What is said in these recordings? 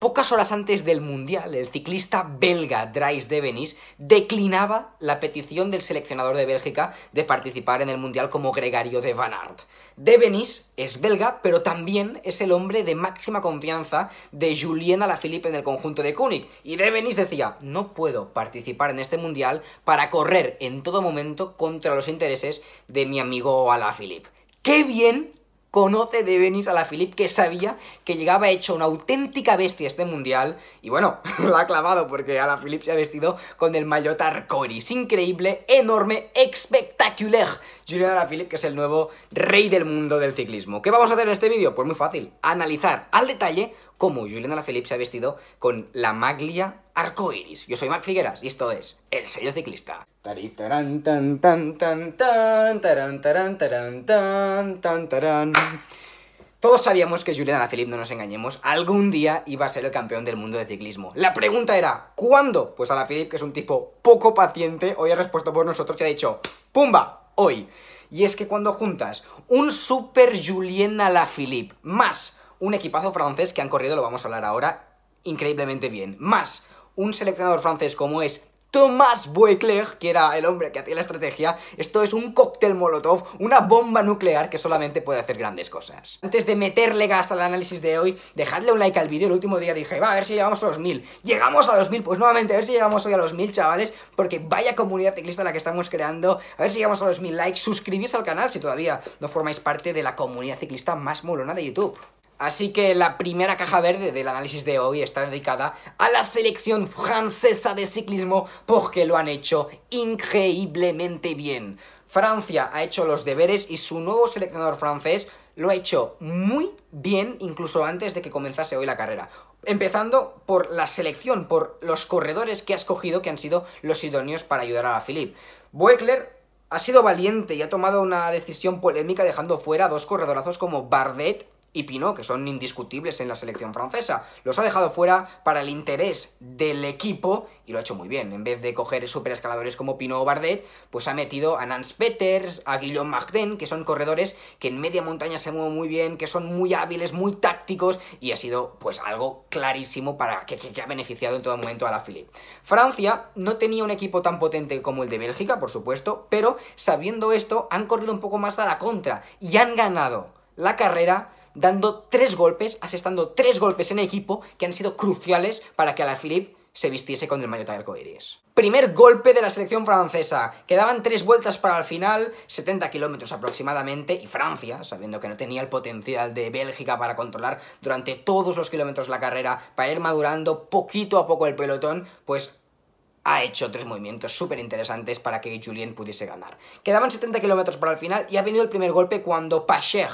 Pocas horas antes del Mundial, el ciclista belga Dries Devenis declinaba la petición del seleccionador de Bélgica de participar en el Mundial como gregario de Van Aert. Devenis es belga, pero también es el hombre de máxima confianza de Julien Alaphilippe en el conjunto de Koenig. Y Devenis decía, no puedo participar en este Mundial para correr en todo momento contra los intereses de mi amigo Alaphilippe. ¡Qué bien conoce de Denis a la Philippe que sabía que llegaba hecho una auténtica bestia este mundial. Y bueno, lo ha clavado porque a la Philip se ha vestido con el maillot arcoiris. Increíble, enorme, espectacular. Julian Alaphilippe, que es el nuevo rey del mundo del ciclismo. ¿Qué vamos a hacer en este vídeo? Pues muy fácil, analizar al detalle cómo Juliana Alaphilippe se ha vestido con la maglia arcoiris. Yo soy Marc Figueras y esto es El Sello Ciclista. Todos sabíamos que Juliana Alaphilippe, no nos engañemos, algún día iba a ser el campeón del mundo de ciclismo. La pregunta era, ¿cuándo? Pues Alaphilippe, que es un tipo poco paciente, hoy ha respuesto por nosotros y ha dicho, ¡pumba! Hoy. Y es que cuando juntas un super Julien Alaphilippe más un equipazo francés que han corrido, lo vamos a hablar ahora, increíblemente bien. Más un seleccionador francés como es Thomas Boecler, que era el hombre que hacía la estrategia, esto es un cóctel molotov, una bomba nuclear que solamente puede hacer grandes cosas. Antes de meterle gas al análisis de hoy, dejadle un like al vídeo, el último día dije, va, a ver si llegamos a los mil. Llegamos a los mil, pues nuevamente, a ver si llegamos hoy a los mil, chavales, porque vaya comunidad ciclista la que estamos creando, a ver si llegamos a los mil likes, Suscribíos al canal si todavía no formáis parte de la comunidad ciclista más molona de YouTube. Así que la primera caja verde del análisis de hoy está dedicada a la selección francesa de ciclismo porque pues lo han hecho increíblemente bien. Francia ha hecho los deberes y su nuevo seleccionador francés lo ha hecho muy bien incluso antes de que comenzase hoy la carrera. Empezando por la selección, por los corredores que ha escogido que han sido los idóneos para ayudar a Philippe. Boeckler ha sido valiente y ha tomado una decisión polémica dejando fuera a dos corredorazos como Bardet y Pinot, que son indiscutibles en la selección francesa. Los ha dejado fuera para el interés del equipo y lo ha hecho muy bien. En vez de coger superescaladores como Pinot o Bardet, pues ha metido a Nance Peters, a Guillaume Magden, que son corredores que en media montaña se mueven muy bien, que son muy hábiles, muy tácticos y ha sido pues algo clarísimo para que, ha beneficiado en todo momento a la Philippe. Francia no tenía un equipo tan potente como el de Bélgica, por supuesto, pero sabiendo esto han corrido un poco más a la contra y han ganado la carrera dando tres golpes, asestando tres golpes en equipo que han sido cruciales para que Alaphilippe se vistiese con el maillot arcoiris. Primer golpe de la selección francesa. Quedaban tres vueltas para el final, 70 kilómetros aproximadamente, y Francia, sabiendo que no tenía el potencial de Bélgica para controlar durante todos los kilómetros la carrera, para ir madurando poquito a poco el pelotón, pues ha hecho tres movimientos súper interesantes para que Julien pudiese ganar. Quedaban 70 kilómetros para el final y ha venido el primer golpe cuando Pacher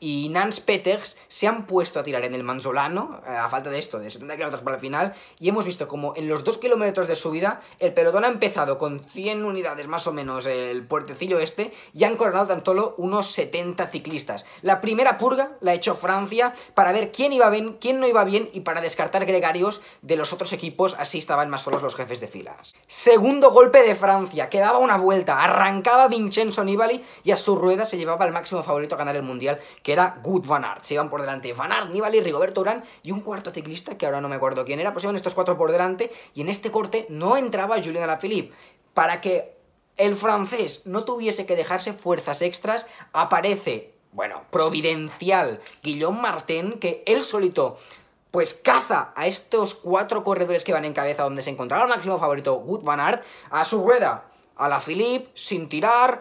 y Nance Peters se han puesto a tirar en el Manzolano, eh, a falta de esto, de 70 kilómetros para el final, y hemos visto como en los 2 kilómetros de subida el pelotón ha empezado con 100 unidades más o menos el puertecillo este, y han coronado tan solo unos 70 ciclistas. La primera purga la ha hecho Francia para ver quién iba bien, quién no iba bien, y para descartar gregarios de los otros equipos, así estaban más solos los jefes de filas. Segundo golpe de Francia, que daba una vuelta, arrancaba Vincenzo Nibali, y a su rueda se llevaba al máximo favorito a ganar el Mundial, que era Good Van Aert. Se iban por delante Van Aert, Nibali, Rigoberto Urán y un cuarto ciclista, que ahora no me acuerdo quién era, pues iban estos cuatro por delante y en este corte no entraba Julien Alaphilippe. Para que el francés no tuviese que dejarse fuerzas extras, aparece, bueno, providencial Guillaume Martin, que él solito pues caza a estos cuatro corredores que van en cabeza donde se encontraba el máximo favorito Good Van Aert a su rueda. A la Philippe, sin tirar,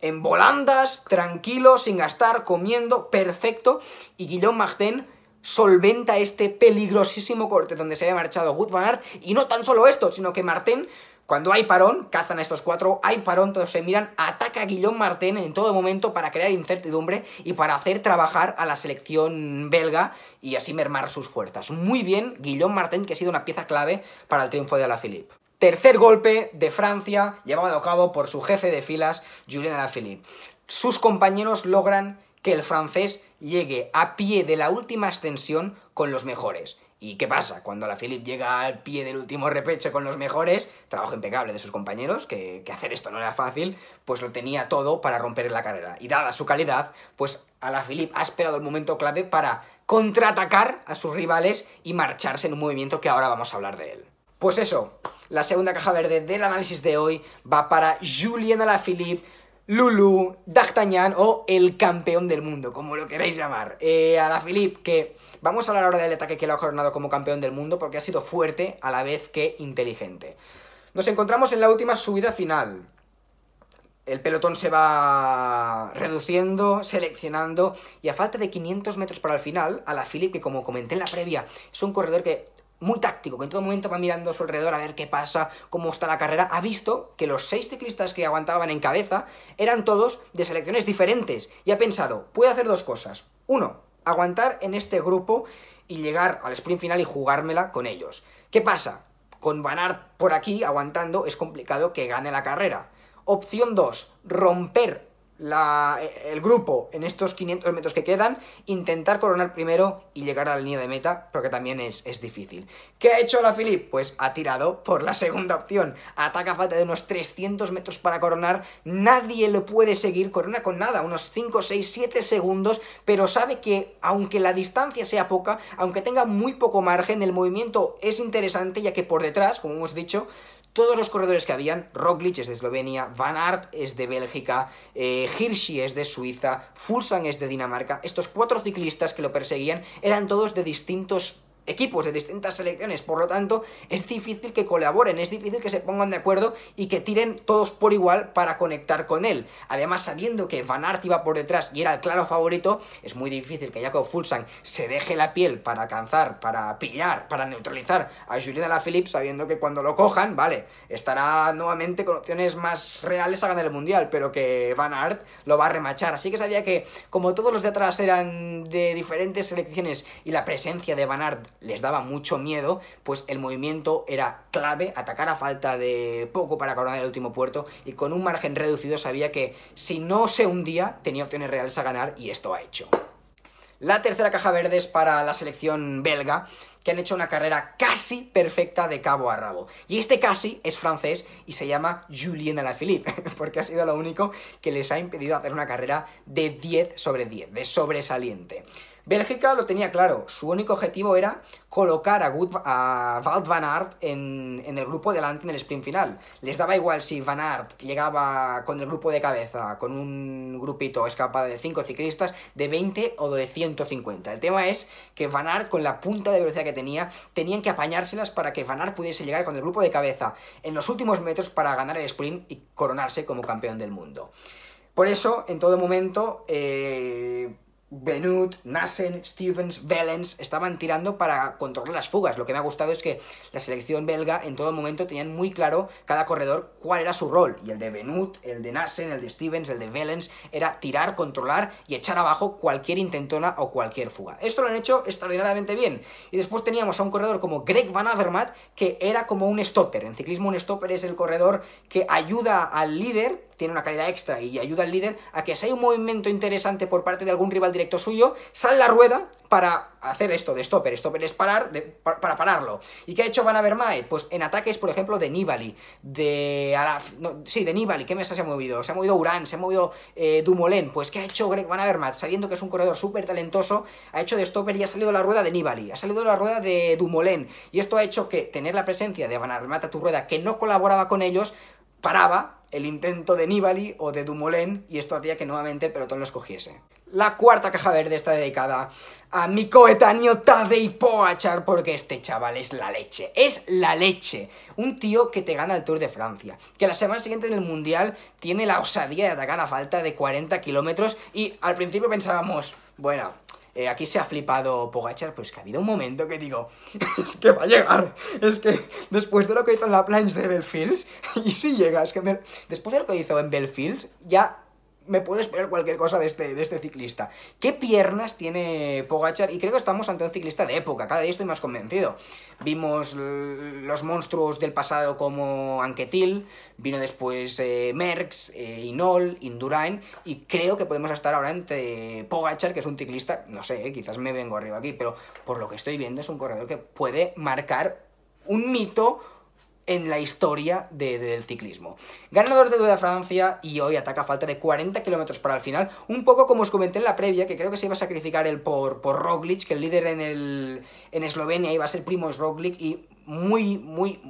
en volandas, tranquilo, sin gastar, comiendo, perfecto. Y Guillaume Martin solventa este peligrosísimo corte donde se había marchado Wood Van Y no tan solo esto, sino que Martin, cuando hay parón, cazan a estos cuatro, hay parón, todos se miran, ataca a Guillaume Martin en todo momento para crear incertidumbre y para hacer trabajar a la selección belga y así mermar sus fuerzas. Muy bien, Guillaume Martin, que ha sido una pieza clave para el triunfo de Alaphilippe. Tercer golpe de Francia llevado a cabo por su jefe de filas, Julien Alaphilippe. Sus compañeros logran que el francés llegue a pie de la última ascensión con los mejores. ¿Y qué pasa? Cuando Alaphilippe llega al pie del último repecho con los mejores, trabajo impecable de sus compañeros, que, hacer esto no era fácil, pues lo tenía todo para romper la carrera. Y dada su calidad, pues a la ha esperado el momento clave para contraatacar a sus rivales y marcharse en un movimiento que ahora vamos a hablar de él. Pues eso, la segunda caja verde del análisis de hoy va para Julien Alaphilippe, Lulu, D'Artagnan o el campeón del mundo, como lo queréis llamar. Eh, Alaphilippe, que vamos a hablar ahora del ataque que lo ha coronado como campeón del mundo porque ha sido fuerte a la vez que inteligente. Nos encontramos en la última subida final. El pelotón se va reduciendo, seleccionando, y a falta de 500 metros para el final, Alaphilippe, que como comenté en la previa, es un corredor que muy táctico, que en todo momento va mirando a su alrededor a ver qué pasa, cómo está la carrera, ha visto que los seis ciclistas que aguantaban en cabeza eran todos de selecciones diferentes y ha pensado, puede hacer dos cosas. Uno, aguantar en este grupo y llegar al sprint final y jugármela con ellos. ¿Qué pasa? Con vanar por aquí aguantando es complicado que gane la carrera. Opción 2, romper la, eh, el grupo en estos 500 metros que quedan, intentar coronar primero y llegar a la línea de meta, Porque también es, difícil. ¿Qué ha hecho la Philip? Pues ha tirado por la segunda opción. Ataca a falta de unos 300 metros para coronar, nadie lo puede seguir, corona con nada, unos 5, 6, 7 segundos, pero sabe que aunque la distancia sea poca, aunque tenga muy poco margen, el movimiento es interesante ya que por detrás, como hemos dicho, todos los corredores que habían, Roglic es de Eslovenia, Van Aert es de Bélgica, eh, Hirschi es de Suiza, Fulsan es de Dinamarca, estos cuatro ciclistas que lo perseguían eran todos de distintos equipos de distintas selecciones, por lo tanto es difícil que colaboren, es difícil que se pongan de acuerdo y que tiren todos por igual para conectar con él. Además, sabiendo que Van Aert iba por detrás y era el claro favorito, es muy difícil que Jacob Fulsang se deje la piel para alcanzar, para pillar, para neutralizar a Julian Alaphilippe, sabiendo que cuando lo cojan, vale, estará nuevamente con opciones más reales a ganar el Mundial, pero que Van Aert lo va a remachar. Así que sabía que, como todos los de atrás eran de diferentes selecciones y la presencia de Van Aert les daba mucho miedo, pues el movimiento era clave, atacar a falta de poco para coronar el último puerto y con un margen reducido sabía que si no se hundía tenía opciones reales a ganar y esto ha hecho. La tercera caja verde es para la selección belga, que han hecho una carrera casi perfecta de cabo a rabo. Y este casi es francés y se llama Julien Alaphilippe, porque ha sido lo único que les ha impedido hacer una carrera de 10 sobre 10, de sobresaliente. Bélgica lo tenía claro, su único objetivo era colocar a, Gut, van Aert en, el grupo delante en el sprint final. Les daba igual si van Aert llegaba con el grupo de cabeza, con un grupito escapado de 5 ciclistas, de 20 o de 150. El tema es que van Aert con la punta de velocidad que tenía, tenían que apañárselas para que van Aert pudiese llegar con el grupo de cabeza en los últimos metros para ganar el sprint y coronarse como campeón del mundo. Por eso, en todo momento, eh, Benut, Nassen, Stevens, velens estaban tirando para controlar las fugas. Lo que me ha gustado es que la selección belga en todo momento tenían muy claro cada corredor cuál era su rol. Y el de Benut, el de Nassen, el de Stevens, el de velens era tirar, controlar y echar abajo cualquier intentona o cualquier fuga. Esto lo han hecho extraordinariamente bien. Y después teníamos a un corredor como Greg Van Avermaet que era como un stopper. En ciclismo un stopper es el corredor que ayuda al líder tiene una calidad extra y ayuda al líder a que si hay un movimiento interesante por parte de algún rival directo suyo, sal la rueda para hacer esto de stopper. Stopper es parar, para, pararlo. ¿Y qué ha hecho Van Avermaet? Pues en ataques, por ejemplo, de Nibali, de sí, de Nibali, ¿qué mesa se ha movido? Se ha movido Urán, se ha movido eh, dumolén Pues ¿qué ha hecho Greg Van Avermaet? Sabiendo que es un corredor súper talentoso, ha hecho de stopper y ha salido la rueda de Nibali, ha salido la rueda de dumolén Y esto ha hecho que tener la presencia de Van Avermaet a tu rueda, que no colaboraba con ellos, paraba el intento de Nibali o de Dumoulin y esto hacía que nuevamente el pelotón los cogiese. La cuarta caja verde está dedicada a mi coetáneo Tadej Poachar porque este chaval es la leche, es la leche. Un tío que te gana el Tour de Francia, que la semana siguiente en el Mundial tiene la osadía de atacar a falta de 40 kilómetros y al principio pensábamos, bueno, eh, aquí se ha flipado Pogachar, pues que ha habido un momento que digo, es que va a llegar, es que después de lo que hizo en la planche de Belfields, y si llega, es que después de lo que hizo en Belfields, ya me puedo esperar cualquier cosa de este, de este ciclista. ¿Qué piernas tiene Pogachar? Y creo que estamos ante un ciclista de época, cada día estoy más convencido. Vimos los monstruos del pasado como Anquetil, vino después eh, Merckx, eh, Inol, Indurain, y creo que podemos estar ahora ante Pogachar, que es un ciclista, no sé, eh, quizás me vengo arriba aquí, pero por lo que estoy viendo es un corredor que puede marcar un mito en la historia del ciclismo. Ganador de Tour de Francia y hoy ataca a falta de 40 kilómetros para el final, un poco como os comenté en la previa, que creo que se iba a sacrificar el por, por Roglic, que el líder en, el, en Eslovenia iba a ser Primoz Roglic y muy, muy...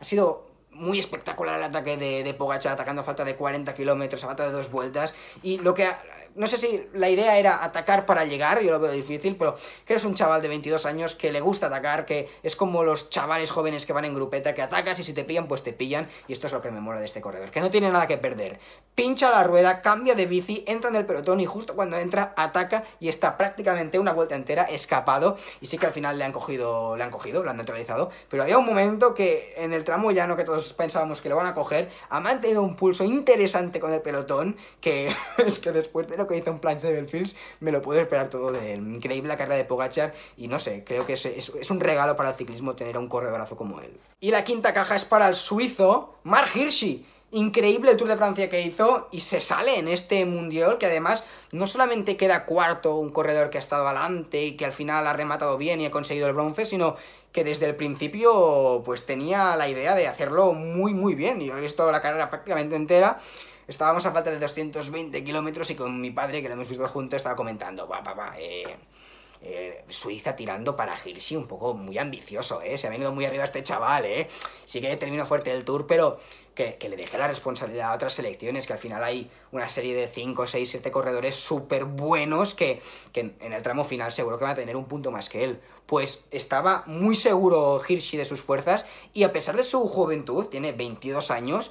ha sido muy espectacular el ataque de, de atacando a falta de 40 kilómetros, a falta de dos vueltas. Y lo que no sé si la idea era atacar para llegar, yo lo veo difícil, pero que es un chaval de 22 años que le gusta atacar, que es como los chavales jóvenes que van en grupeta, que atacas y si te pillan, pues te pillan, y esto es lo que me mola de este corredor, que no tiene nada que perder. Pincha la rueda, cambia de bici, entra en el pelotón y justo cuando entra, ataca y está prácticamente una vuelta entera escapado, y sí que al final le han cogido, le han cogido, lo han neutralizado, pero había un momento que en el tramo llano que todos pensábamos que lo van a coger, ha mantenido un pulso interesante con el pelotón, que es que después de lo que hizo un plan Belfils me lo puedo esperar todo de él. Increíble la carrera de Pogachar y no sé, creo que es, es, un regalo para el ciclismo tener a un corredorazo como él. Y la quinta caja es para el suizo Mark Hirschi. Increíble el Tour de Francia que hizo y se sale en este mundial que además no solamente queda cuarto un corredor que ha estado adelante y que al final ha rematado bien y ha conseguido el bronce, sino que desde el principio pues tenía la idea de hacerlo muy muy bien. y he visto la carrera prácticamente entera Estábamos a falta de 220 kilómetros y con mi padre, que lo hemos visto juntos, estaba comentando, va, va, va, Suiza tirando para Hirschi, un poco muy ambicioso, ¿eh? Se ha venido muy arriba este chaval, ¿eh? Sí que terminó fuerte el tour, pero que, le deje la responsabilidad a otras selecciones, que al final hay una serie de 5, 6, 7 corredores súper buenos que, en el tramo final seguro que va a tener un punto más que él. Pues estaba muy seguro Hirschi de sus fuerzas y a pesar de su juventud, tiene 22 años,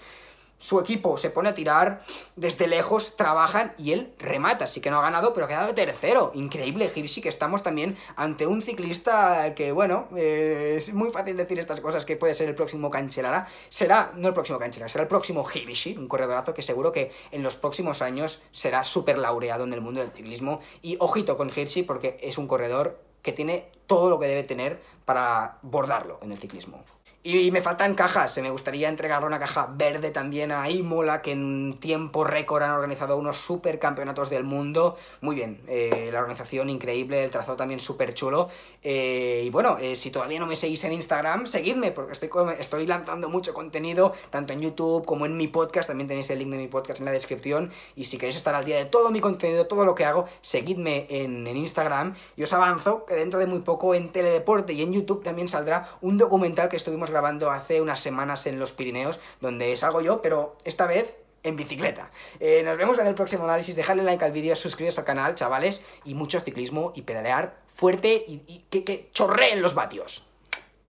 su equipo se pone a tirar desde lejos, trabajan y él remata. Así que no ha ganado, pero ha quedado tercero. Increíble, Hirschi, que estamos también ante un ciclista que, bueno, eh, es muy fácil decir estas cosas, que puede ser el próximo Cancelara. Será, no el próximo Cancelara, será el próximo Hirschi, un corredorazo que seguro que en los próximos años será súper laureado en el mundo del ciclismo. Y ojito con Hirschi, porque es un corredor que tiene todo lo que debe tener para bordarlo en el ciclismo. Y me faltan cajas, se me gustaría entregar una caja verde también a Imola, que en tiempo récord han organizado unos super campeonatos del mundo. Muy bien, eh, la organización increíble, el trazado también súper chulo. Eh, y bueno, eh, si todavía no me seguís en Instagram, seguidme, porque estoy, estoy lanzando mucho contenido, tanto en YouTube como en mi podcast. También tenéis el link de mi podcast en la descripción. Y si queréis estar al día de todo mi contenido, todo lo que hago, seguidme en, en Instagram. Y os avanzo que dentro de muy poco en Teledeporte y en YouTube también saldrá un documental que estuvimos Acabando hace unas semanas en los Pirineos, donde salgo yo, pero esta vez en bicicleta. Eh, nos vemos en el próximo análisis. Dejadle like al vídeo, suscribiros al canal, chavales, y mucho ciclismo y pedalear fuerte y, que, que chorreen los vatios.